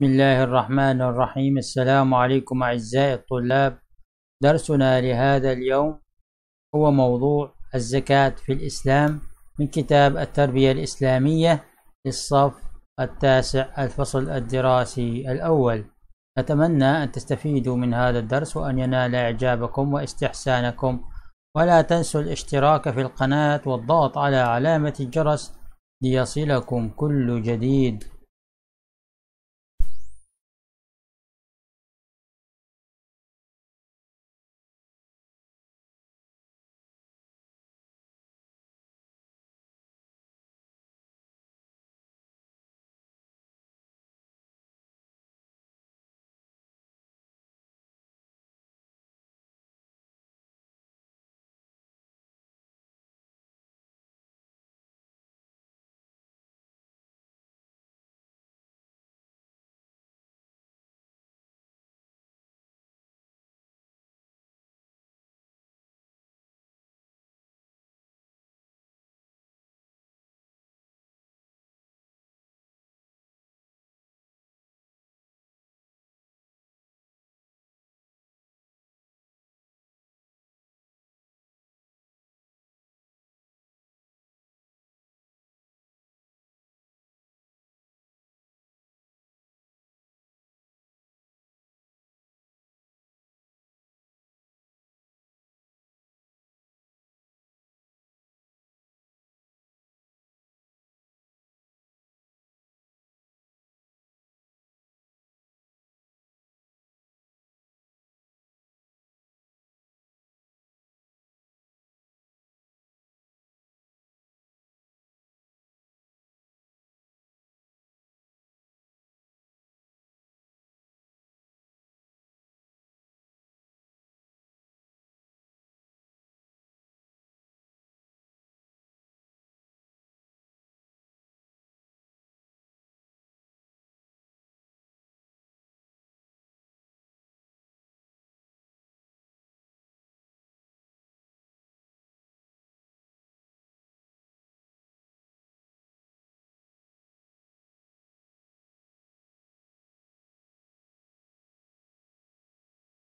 بسم الله الرحمن الرحيم السلام عليكم أعزائي الطلاب درسنا لهذا اليوم هو موضوع الزكاة في الإسلام من كتاب التربية الإسلامية للصف التاسع الفصل الدراسي الأول أتمنى أن تستفيدوا من هذا الدرس وأن ينال إعجابكم واستحسانكم ولا تنسوا الاشتراك في القناة والضغط على علامة الجرس ليصلكم كل جديد